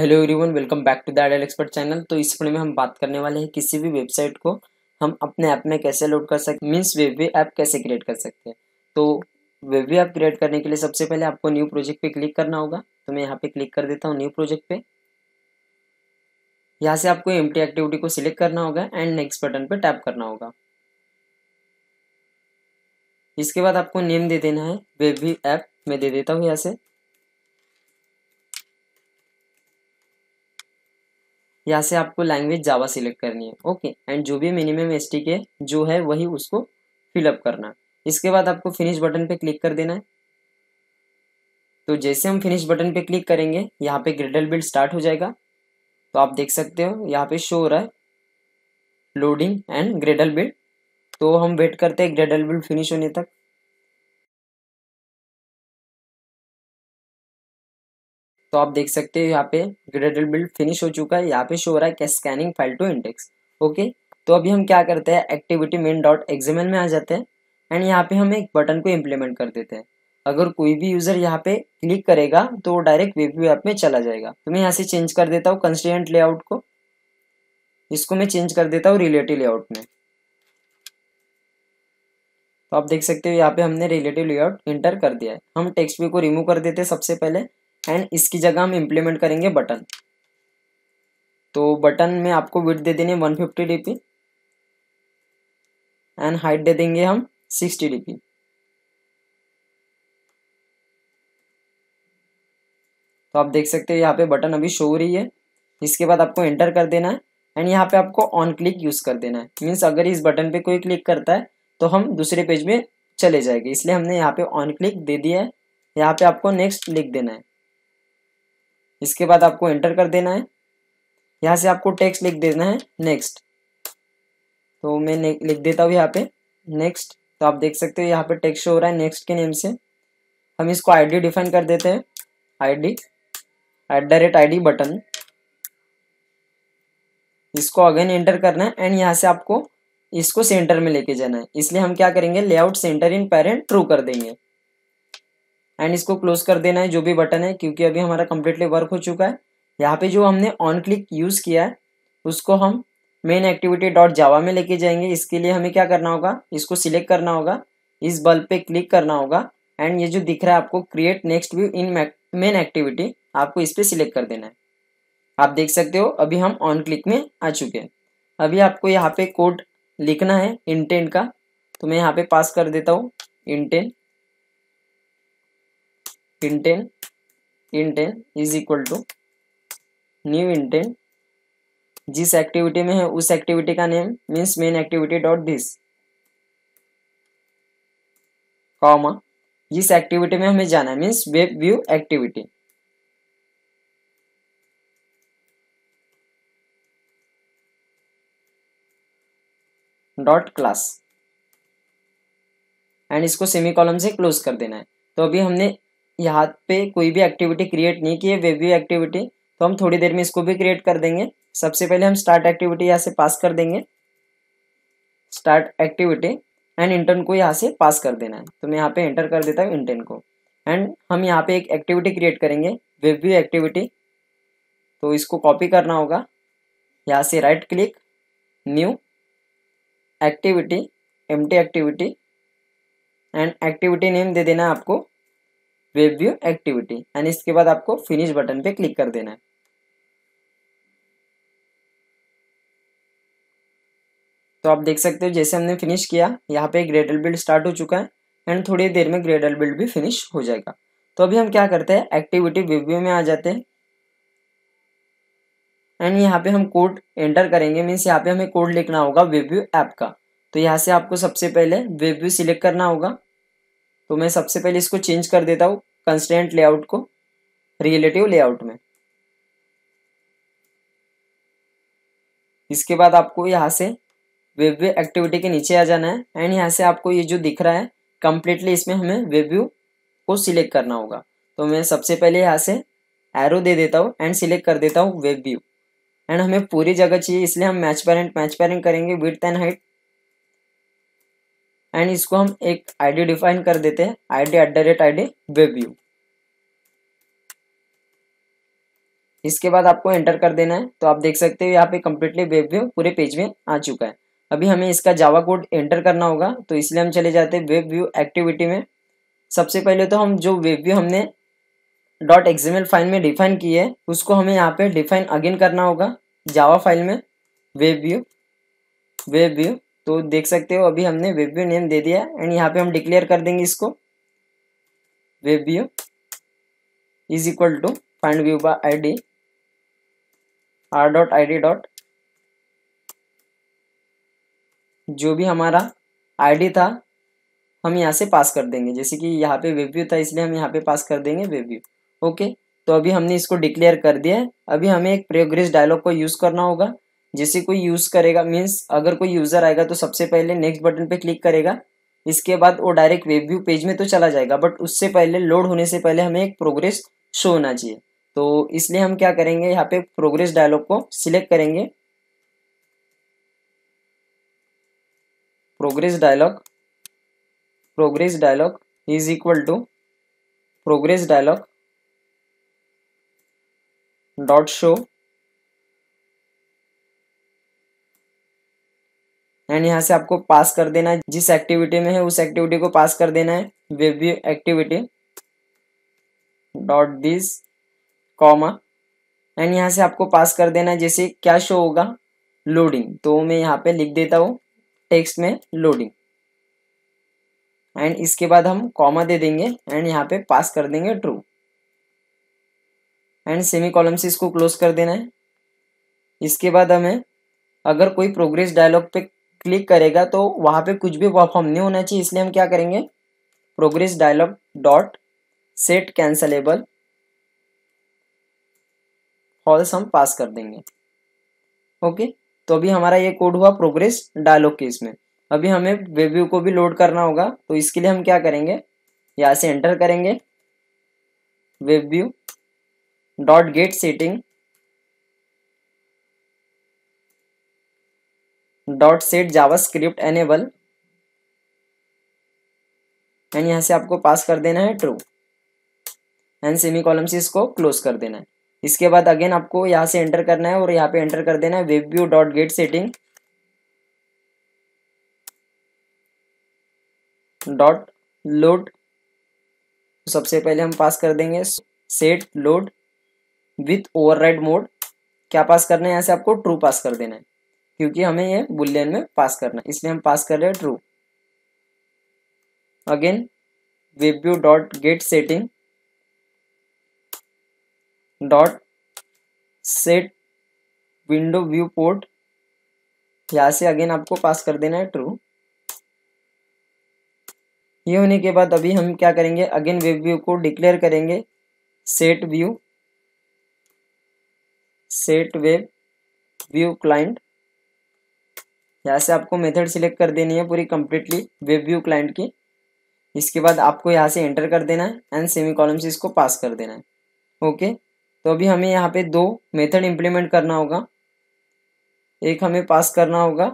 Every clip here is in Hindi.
hello everyone welcome back to the expert channel तो इस वीडियो में हम बात करने वाले हैं किसी भी वेबसाइट को हम अपने ऐप में कैसे लोड कर सकते मींस वेब वे ऐप कैसे क्रिएट कर सकते हैं तो वेब वे ऐप क्रिएट करने के लिए सबसे पहले आपको न्यू प्रोजेक्ट पे क्लिक करना होगा तो मैं यहाँ पे क्लिक कर देता हूँ न्यू प्रोजेक्ट पे यहाँ से आपको एम एक्टिविटी को सिलेक्ट करना होगा एंड नेक्स्ट बटन पर टैप करना होगा इसके बाद आपको नेम दे देना है वेब वी ऐप मैं दे देता हूँ यहाँ से यहाँ से आपको लैंग्वेज जावा सिलेक्ट करनी है ओके एंड जो भी मिनिमम एस टी के जो है वही उसको फिलअप करना इसके बाद आपको फिनिश बटन पे क्लिक कर देना है तो जैसे हम फिनिश बटन पे क्लिक करेंगे यहाँ पे ग्रेडल बिल्ड स्टार्ट हो जाएगा तो आप देख सकते हो यहाँ पे शो हो रहा है लोडिंग एंड ग्रेडल बिल्ड तो हम वेट करते हैं ग्रेडल बिल्ड फिनिश होने तक तो आप देख सकते हो यहाँ पे ग्रेडेड बिल्ड फिनिश हो चुका है यहाँ पे शो हो रहा है क्या scanning file to index okay तो अभी हम क्या करते हैं एक्टिविटी मेन डॉट एग्जामिन में आ जाते हैं एंड यहाँ पे हम एक बटन को इम्प्लीमेंट कर देते हैं अगर कोई भी यूज़र यहाँ पे क्लिक करेगा तो वो डायरेक्ट वेब ऐप में चला जाएगा तो मैं यहाँ से चेंज कर देता हूँ कंस्टेंट लेआउट को इसको मैं चेंज कर देता हूँ रिलेटिव लेआउट में तो आप देख सकते हो यहाँ पे हमने रिलेटिव लेआउट इंटर कर दिया है हम टेक्स्ट व्यू को रिमूव कर देते हैं सबसे पहले एंड इसकी जगह हम इम्प्लीमेंट करेंगे बटन तो बटन में आपको विथ दे देने one fifty D P and height दे देंगे हम सिक्सटी डी पी तो आप देख सकते हो यहाँ पे बटन अभी शो हो रही है इसके बाद आपको एंटर कर देना है एंड यहाँ पे आपको ऑन क्लिक यूज़ कर देना है मीन्स अगर इस बटन पे कोई क्लिक करता है तो हम दूसरे पेज में चले जाएंगे इसलिए हमने यहाँ पे ऑन क्लिक दे दिया है यहाँ पे आपको नेक्स्ट लिख देना है इसके बाद आपको एंटर कर देना है यहाँ से आपको टेक्स्ट लिख देना है नेक्स्ट तो मैं लिख देता हूँ यहाँ पे नेक्स्ट तो आप देख सकते हो यहाँ पे टेक्स्ट हो रहा है नेक्स्ट के नेम से हम इसको आईडी डिफाइन कर देते हैं ID at the rate I button इसको अगेन एंटर करना है एंड यहाँ से आपको इसको सेंटर में लेके जाना है इसलिए हम क्या करेंगे layout centre in parent true कर देंगे एंड इसको क्लोज कर देना है जो भी बटन है क्योंकि अभी हमारा कम्प्लीटली वर्क हो चुका है यहाँ पे जो हमने ऑन क्लिक यूज़ किया है उसको हम मेन एक्टिविटी डॉट जावा में लेके जाएंगे इसके लिए हमें क्या करना होगा इसको सिलेक्ट करना होगा इस बल्ब पे क्लिक करना होगा एंड ये जो दिख रहा है आपको create next view in main activity आपको इस पर सिलेक्ट कर देना है आप देख सकते हो अभी हम ऑन क्लिक में आ चुके हैं अभी आपको यहाँ पे कोड लिखना है इंटेंट का तो मैं यहाँ पे पास कर देता हूँ intent intent intent is equal to new intent जिस एक्टिविटी में है उस एक्टिविटी का name means main activity dot this comma जिस एक्टिविटी में हमें जाना है means web view activity dot class and इसको सेमी कॉलम से क्लोज कर देना है तो अभी हमने यहाँ पे कोई भी एक्टिविटी क्रिएट नहीं की है वेब व्यू एक्टिविटी तो हम थोड़ी देर में इसको भी क्रिएट कर देंगे सबसे पहले हम स्टार्ट एक्टिविटी यहाँ से पास कर देंगे स्टार्ट एक्टिविटी एंड इंटर्न को यहाँ से पास कर देना है तो मैं यहाँ पे इंटर कर देता हूँ इंटर्न को एंड हम यहाँ पे एक एक्टिविटी क्रिएट करेंगे वेब व्यू एक्टिविटी तो इसको कॉपी करना होगा यहाँ से right click new activity M activity and activity name दे देना है आपको प्रीव्यू एक्टिविटी एंड इसके बाद आपको फिनिश बटन पे क्लिक कर देना है तो आप देख सकते हो जैसे हमने फिनिश किया यहाँ पे ग्रेडल बिल्ड स्टार्ट हो चुका है एंड थोड़ी देर में ग्रेडल बिल्ड भी फिनिश हो जाएगा तो अभी हम क्या करते हैं एक्टिविटी रिव्यू में आ जाते हैं एंड यहाँ पे हम कोड एंटर करेंगे मीन्स यहाँ पे हमें कोड लिखना होगा वेव्यू ऐप का तो यहाँ से आपको सबसे पहले वेव्यू सिलेक्ट करना होगा तो मैं सबसे पहले इसको चेंज कर देता हूँ कंस्टेंट लेआउट को रिलेटिव लेआउट में इसके बाद आपको यहाँ से वेब व्यू एक्टिविटी के नीचे आ जाना है एंड यहाँ से आपको ये जो दिख रहा है कम्प्लीटली इसमें हमें वेब व्यू को सिलेक्ट करना होगा तो मैं सबसे पहले यहाँ से एरो दे देता हूँ एंड सिलेक्ट कर देता हूँ वेब व्यू एंड हमें पूरी जगह चाहिए इसलिए हम मैच पेरेंट मैच पेरेंट करेंगे विथ एंड हाइट एंड इसको हम एक आईडी डिफाइन कर देते हैं D at the rate ID web view इसके बाद आपको एंटर कर देना है तो आप देख सकते हो यहाँ पे कम्प्लीटली वेब व्यू पूरे पेज में आ चुका है अभी हमें इसका जावा कोड एंटर करना होगा तो इसलिए हम चले जाते हैं वेब व्यू एक्टिविटी में सबसे पहले तो हम जो वेब व्यू हमने डॉट एक्सएमएल फाइल में डिफाइन की है उसको हमें यहाँ पे डिफाइन अगेन करना होगा जावा फाइल में वेब व्यू वेब व्यू तो देख सकते हो अभी हमने व्यू नेम दे दिया एंड यहाँ पे हम डिक्लेयर कर देंगे इसको webview is equal to find view by I D R dot I D dot जो भी हमारा आईडी था हम यहाँ से पास कर देंगे जैसे कि यहाँ पे वेबव्यू था इसलिए हम यहाँ पे पास कर देंगे वेबव्यू ओके तो अभी हमने इसको डिक्लेयर कर दिया है अभी हमें एक प्रोग्रेस डायलॉग को यूज़ करना होगा जैसे कोई यूज़ करेगा मीन्स अगर कोई यूज़र आएगा तो सबसे पहले नेक्स्ट बटन पे क्लिक करेगा इसके बाद वो डायरेक्ट वेब व्यू पेज में तो चला जाएगा बट उससे पहले लोड होने से पहले हमें एक प्रोग्रेस शो होना चाहिए तो इसलिए हम क्या करेंगे यहाँ पे प्रोग्रेस डायलॉग को सिलेक्ट करेंगे progress dialog progress dialog is equal to progress dialog dot show and यहाँ से आपको पास कर देना है जिस एक्टिविटी में है उस एक्टिविटी को पास कर देना है webview activity dot this comma and यहाँ से आपको पास कर देना है जैसे क्या शो होगा लोडिंग तो मैं यहाँ पे लिख देता हूँ टेक्स्ट में लोडिंग एंड इसके बाद हम कॉमा दे देंगे एंड यहाँ पे पास कर देंगे ट्रू एंड सेमी कॉलम से इसको क्लोज कर देना है इसके बाद हमें अगर कोई प्रोग्रेस डायलॉग पे क्लिक करेगा तो वहाँ पे कुछ भी परफॉर्म नहीं होना चाहिए इसलिए हम क्या करेंगे progress dialog dot set cancelable false हम पास कर देंगे ओके तो अभी हमारा ये कोड हुआ प्रोग्रेस डायलॉग के इसमें अभी हमें वेब्यू को भी लोड करना होगा तो इसके लिए हम क्या करेंगे यहाँ से एंटर करेंगे webview dot get setting dot set script enable and यहाँ से आपको पास कर देना है ट्रू एंड सेमी कॉलम से इसको क्लोज कर देना है इसके बाद अगेन आपको यहाँ से एंटर करना है और यहाँ पे एंटर कर देना है web view dot get setting dot load सबसे पहले हम पास कर देंगे set load with over mode क्या पास करना है यहाँ से आपको ट्रू पास कर देना है क्योंकि हमें ये बुलियन में पास करना है इसलिए हम पास कर रहे हैं true again web view dot get setting dot set window viewport यहाँ से अगेन आपको पास कर देना है ट्रू ये होने के बाद अभी हम क्या करेंगे अगेन वेब व्यू को डिक्लेयर करेंगे set view set web view client यहाँ से आपको मेथड सिलेक्ट कर देनी है पूरी कम्प्लीटली वेब व्यू क्लाइंट की इसके बाद आपको यहाँ से एंटर कर देना है एंड सेमी कॉलम से इसको पास कर देना है ओके तो अभी हमें यहाँ पे दो मेथड इम्प्लीमेंट करना होगा एक हमें पास करना होगा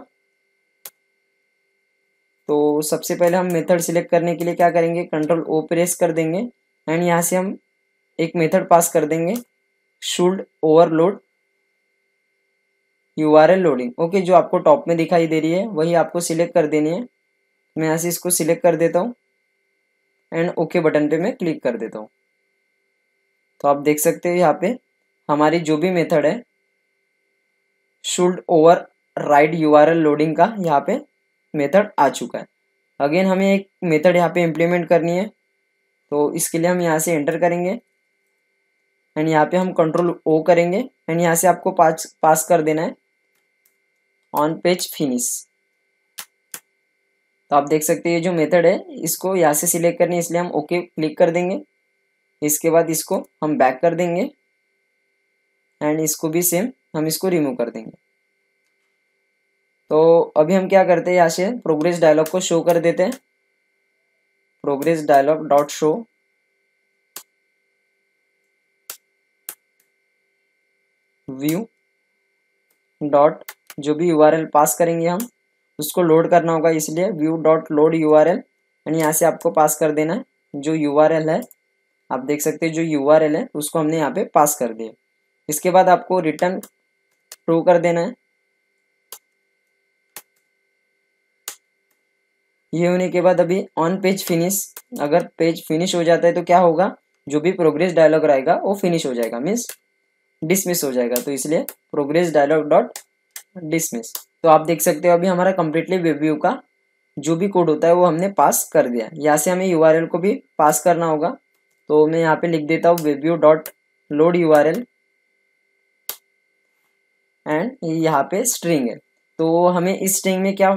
तो सबसे पहले हम मेथड सिलेक्ट करने के लिए क्या करेंगे कंट्रोल ओ प्रेस कर देंगे एंड यहाँ से हम एक मेथड पास कर देंगे should overload U R L loading okay जो आपको टॉप में दिखाई दे रही है वही आपको सिलेक्ट कर देनी है मैं यहाँ से इसको सिलेक्ट कर देता हूँ एंड ओके बटन पे मैं क्लिक कर देता हूँ तो आप देख सकते हो यहाँ पे हमारी जो भी मेथड है should override U R L loading का यहाँ पे मेथड आ चुका है अगेन हमें एक मेथड यहाँ पे इम्प्लीमेंट करनी है तो इसके लिए हम यहाँ से एंटर करेंगे एंड यहाँ पे हम कंट्रोल ओ करेंगे एंड यहाँ से आपको पास पास कर देना है ऑन पेज फिनिश तो आप देख सकते हैं जो मेथड है इसको यहाँ से सिलेक्ट करनी है इसलिए हम ओके क्लिक कर देंगे इसके बाद इसको हम बैक कर देंगे एंड इसको भी सेम हम इसको रिमूव कर देंगे तो अभी हम क्या करते हैं यहाँ से प्रोग्रेस डायलॉग को शो कर देते हैं progress dialog dot show view dot जो भी यू पास करेंगे हम उसको लोड करना होगा इसलिए view dot load U R L and यहाँ से आपको पास कर देना है जो यू आर एल है आप देख सकते हैं जो यू आर एल है उसको हमने यहाँ पे पास कर दिया इसके बाद आपको रिटर्न ट्रू कर देना है ये होने के बाद अभी ऑन पेज फिनिश अगर पेज फिनिश हो जाता है तो क्या होगा जो भी प्रोग्रेस डायलॉग रहेगा वो फिनिश हो जाएगा मीन्स डिसमिस हो जाएगा तो इसलिए प्रोग्रेस डायलॉग डॉट डिसमिस तो आप देख सकते हो अभी हमारा कम्प्लीटली वेबव्यू का जो भी कोड होता है वो हमने पास कर दिया यहाँ से हमें यू को भी पास करना होगा तो मैं यहाँ पे लिख देता हूँ webview dot load U and यहाँ पे स्ट्रिंग है तो हमें इस स्ट्रिंग में क्या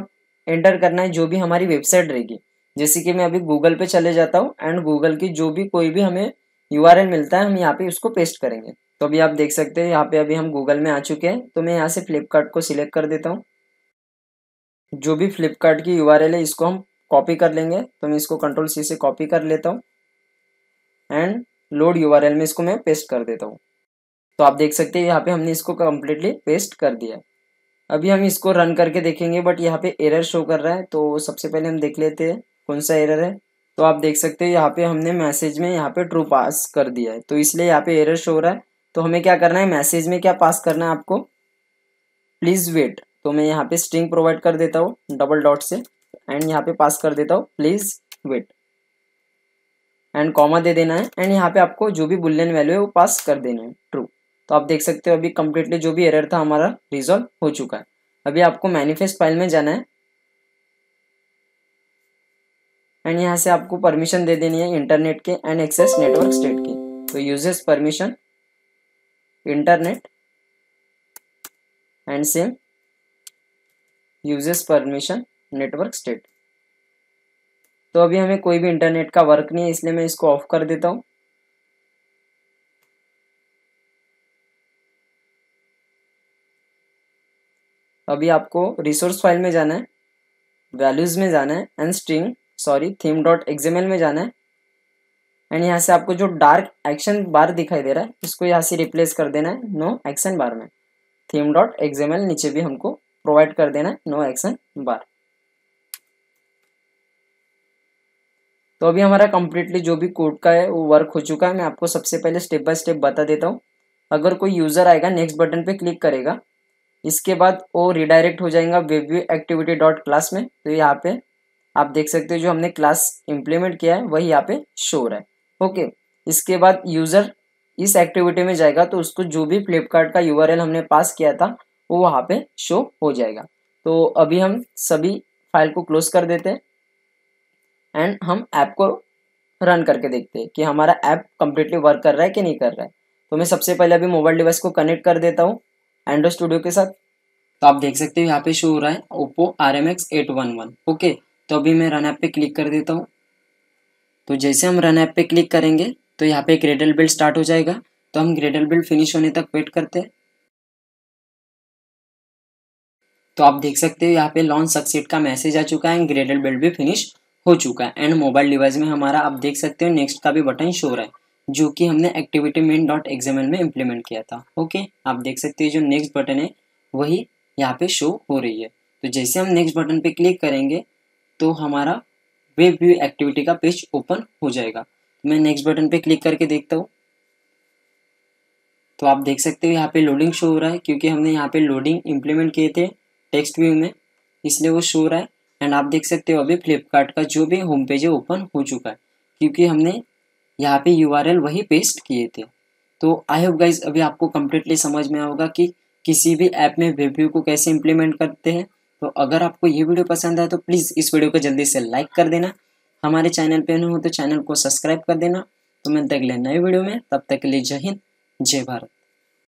एंटर करना है जो भी हमारी वेबसाइट रहेगी जैसे कि मैं अभी गूगल पे चले जाता हूँ एंड गूगल की जो भी कोई भी हमें यू मिलता है हम यहाँ पे उसको पेस्ट करेंगे तो अभी आप देख सकते हैं यहाँ पे अभी हम गूगल में आ चुके हैं तो मैं यहाँ से फ्लिपकार्ट को सिलेक्ट कर देता हूँ जो भी फ्लिपकार्ट की यू है इसको हम कॉपी कर लेंगे तो मैं इसको कंट्रोल सी से कॉपी कर लेता हूँ एंड लोड यू में इसको मैं पेस्ट कर देता हूँ तो आप देख सकते हैं यहाँ पे हमने इसको कम्प्लीटली पेस्ट कर दिया अभी हम इसको रन करके देखेंगे बट यहाँ पे एरर शो कर रहा है तो सबसे पहले हम देख लेते हैं कौन सा एरर है तो आप देख सकते हैं यहाँ पे हमने मैसेज में यहाँ पे ट्रू पास कर दिया है तो इसलिए यहाँ पे एरर शो हो रहा है तो हमें क्या करना है मैसेज में क्या पास करना है आपको प्लीज़ वेट तो मैं यहाँ पे स्ट्रिंग प्रोवाइड कर देता हूँ डबल डॉट से एंड यहाँ पे पास कर देता हूँ प्लीज़ वेट एंड कॉमा दे देना है एंड यहाँ पे आपको जो भी बुलियन वैल्यू है वो पास कर देना है ट्रू तो आप देख सकते हो अभी कम्प्लीटली जो भी एरर था हमारा रिजॉल्व हो चुका है अभी आपको मैनिफेस्ट फाइल में जाना है एंड यहाँ से आपको परमिशन दे देनी है इंटरनेट के एंड एक्सेस नेटवर्क स्टेट की तो uses permission internet and same uses permission network state तो अभी हमें कोई भी इंटरनेट का वर्क नहीं है इसलिए मैं इसको ऑफ कर देता हूं अभी आपको रिसोर्स फाइल में जाना है वैल्यूज में जाना है and string sorry theme dot XML में जाना है एंड यहाँ से आपको जो डार्क एक्शन बार दिखाई दे रहा है इसको यहाँ से रिप्लेस कर देना है नो एक्शन बार में थीम डॉट एक्सएमएल नीचे भी हमको प्रोवाइड कर देना है नो एक्शन बार तो अभी हमारा कम्प्लीटली जो भी कोड का है वो वर्क हो चुका है मैं आपको सबसे पहले स्टेप बाय स्टेप बता देता हूँ अगर कोई यूज़र आएगा नेक्स्ट बटन पे क्लिक करेगा इसके बाद वो रिडायरेक्ट हो जाएगा वेब एक्टिविटी डॉट क्लास में तो यहाँ पे आप देख सकते हो जो हमने क्लास इम्प्लीमेंट किया है वही यहाँ पे शोर है ओके इसके बाद यूज़र इस एक्टिविटी में जाएगा तो उसको जो भी फ्लिपकार्ट का यू हमने पास किया था वो वहाँ पे शो हो जाएगा तो अभी हम सभी फाइल को क्लोज कर देते हैं एंड हम ऐप को रन करके देखते हैं कि हमारा ऐप कम्प्लीटली वर्क कर रहा है कि नहीं कर रहा है तो मैं सबसे पहले अभी मोबाइल डिवाइस को कनेक्ट कर देता हूँ एंड्रॉइड स्टूडियो के साथ तो आप देख सकते हो यहाँ पे शो हो रहा है Oppo R M X eight one one okay तो अभी मैं रन ऐप पे क्लिक कर देता हूँ तो जैसे हम रन ऐप पे क्लिक करेंगे तो यहाँ पे ग्रेडल बिल्ड स्टार्ट हो जाएगा तो हम ग्रेडल बिल्ड फिनिश होने तक वेट करते हैं तो आप देख सकते हो यहाँ पे लॉन्च सक्सेट का मैसेज आ चुका है एंड ग्रेडल बिल्ड भी फिनिश हो चुका है एंड मोबाइल डिवाइस में हमारा आप देख सकते हो नेक्स्ट का भी बटन शो रहा है जो कि हमने एक्टिविटी मेन डॉट एग्जामल में इम्प्लीमेंट किया था ओके आप देख सकते हो जो नेक्स्ट बटन है वही यहाँ पे शो हो रही है तो जैसे हम नेक्स्ट बटन पे क्लिक करेंगे तो हमारा वेब व्यू एक्टिविटी का पेज ओपन हो जाएगा मैं नेक्स्ट बटन पे क्लिक करके देखता हूँ तो आप देख सकते हो यहाँ पे लोडिंग शो हो रहा है क्योंकि हमने यहाँ पे लोडिंग इम्प्लीमेंट किए थे टेक्स्ट व्यू में इसलिए वो शो हो रहा है एंड आप देख सकते हो अभी फ्लिपकार्ट का जो भी होम पेज है ओपन हो चुका है क्योंकि हमने यहाँ पे यू वही पेस्ट किए थे तो आई होप गाइज अभी आपको कम्प्लीटली समझ में आएगा कि किसी भी ऐप में वेब व्यू को कैसे इम्प्लीमेंट करते हैं तो अगर आपको ये वीडियो पसंद आए तो प्लीज़ इस वीडियो को जल्दी से लाइक कर देना हमारे चैनल पे नहीं हो तो चैनल को सब्सक्राइब कर देना तो मिलते अगले नए वीडियो में तब तक के लिए जय हिंद जय भारत